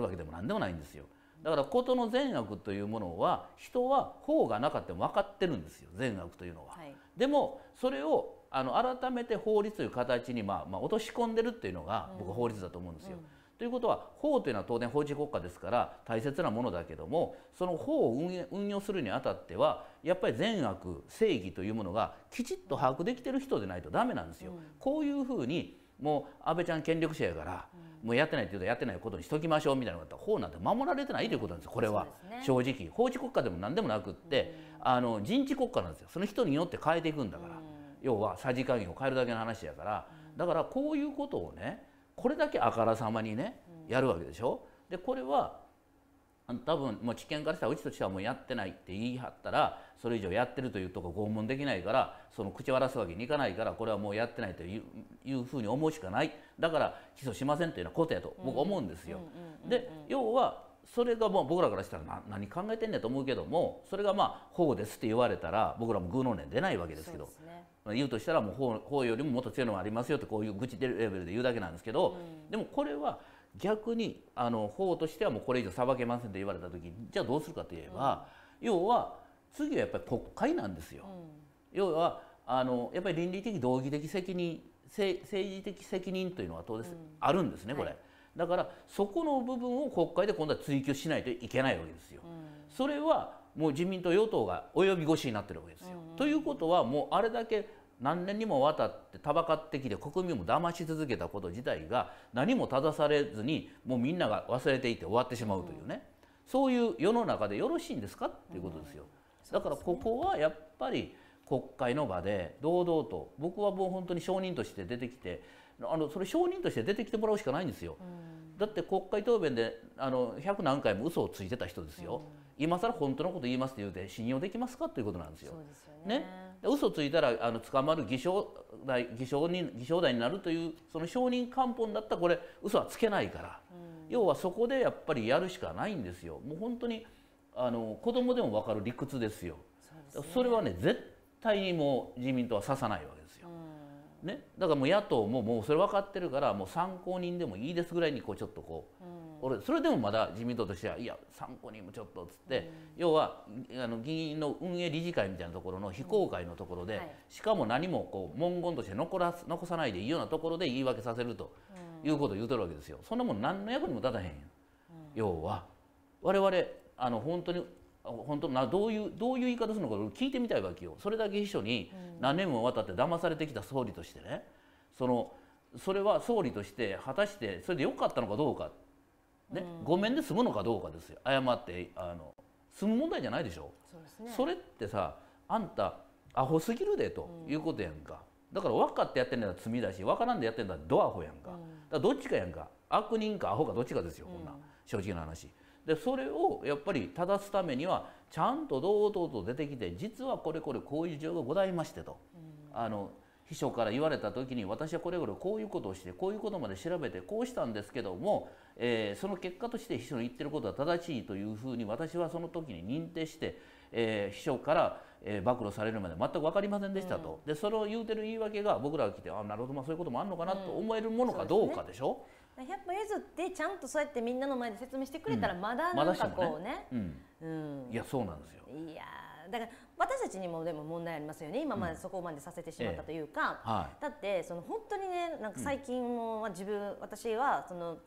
るわけでも何でもないんですよ。だからことの善悪というものは人は法がなかっても分かってるんですよ善悪というのは。はい、でもそれをあの改めて法律という形に、まあ、まあ落とし込んでるっていうのが僕は法律だと思うんですよ。うんうん、ということは法というのは当然法治国家ですから大切なものだけどもその法を運営運用するにあたってはやっぱり善悪正義というものがきちっと把握できてる人でないとダメなんですよ。うん、こういうふうにもう安倍ちゃん権力者やから、うん、もうやってないって言うとやってないことにしときましょうみたいなこと法なんて守られてないということなんですこれは、ね、正直法治国家でも何でもなくって、うん、あの人治国家なんですよその人によって変えていくんだから、うん、要はさじ加減を変えるだけの話やから、だからこういうことをねこれだけあからさまにねやるわけでしょ。でこれは多分もう知見からしたらうちとしてはもうやってないって言い張ったらそれ以上やってるというとこ拷問できないからその口を荒らすわけにいかないからこれはもうやってないというふうに思うしかないだから起訴しませんというのはことやと僕思うんですよ。で要はそれがもう僕らからしたら何考えてんねんと思うけどもそれがまあ法ですって言われたら僕らも愚ーの音出ないわけですけど言うとしたらもう法よりももっと強いのがありますよってこういう愚痴レベルで言うだけなんですけどでもこれは逆にあの法としてはもうこれ以上裁けませんと言われた時じゃあどうするかといえば、うん、要は次はやっぱり国会なんですよ。うん、要はあのやっぱり倫理的道義的責任政治的責任というのは当然、うん、あるんですねこれ、はい、だからそこの部分を国会で今度は追及しないといけないわけですよ。それはもう自民党与党が及び腰になってるわけですよ。ということはもうあれだけ何年にもわたってたばかってきて国民も騙し続けたこと自体が何も正されずにもうみんなが忘れていて終わってしまうというね、うん、そういう世の中でよろしいんですかっていうことですよ。うん、だからここはやっぱり国会の場で堂々と僕はもう本当に証人として出てきてあのそれ証人として出てきてもらうしかないんですよ。うん、だって国会答弁であの100何回も嘘をついてた人ですよ。今更本当のこと言いますって言うて信用できますかということなんですよ。ねね嘘ついたらあの捕まる偽証代偽証人偽証代になるというその証人官報だったらこれ嘘はつけないから、うん、要はそこでやっぱりやるしかないんですよもう本当にあの子供でも分かる理屈ですよそ、ね、それはね絶対にもう自民党は刺さないわけですよ、うん、ね、だからもう野党ももうそれ分かってるからもう参考人でもいいですぐらいにこうちょっとこう。うん俺それでもまだ自民党としてはいや参考人もちょっとっつって、要はあの議員の運営理事会みたいなところの非公開のところで、しかも何もこう文言として残ら残さないでいいようなところで言い訳させるということを言うてるわけですよ。そんなもん何の役にも立たへん要は我々あの本当に本当などういうどういう言い方するのか聞いてみたいわけよそれだけ秘書に何年もわたって騙されてきた総理としてねそのそれは総理として果たしてそれでよかったのかどうかね、ごめんで済むのかどうかですよ謝ってあの済む問題じゃないでしょそうです、ね、それってさあんたアホすぎるでということやんか、うん、だから分かってやってんだら罪だし分からんでやってんだらドアホやんか,、だからどっちかやんか悪人かアホかどっちかですよこんな、正直な話。でそれをやっぱり正すためにはちゃんと堂々と出てきて実はこれこれこういう事情がございましてと、うん、あの秘書から言われた時に私はこれこれこういうことをしてこういうことまで調べてこうしたんですけどもえー、その結果として秘書の言ってることは正しいというふうに私はその時に認定して、えー、秘書から、えー、暴露されるまで全く分かりませんでしたと、うん、でそれを言うてる言い訳が僕らが来てあなるほど、まあ、そういうこともあるのかなと思えるものかどうかでしょ。うん、ね、100歩譲ってちゃんとそうやってみんなの前で説明してくれたらまだなんかこうね。ううんんいやそうなんですよいやだから私たちにもでも問題ありますよね今までそこまでさせてしまったというか、うんええはい、だってその本当にねなんか最近も自分、私はその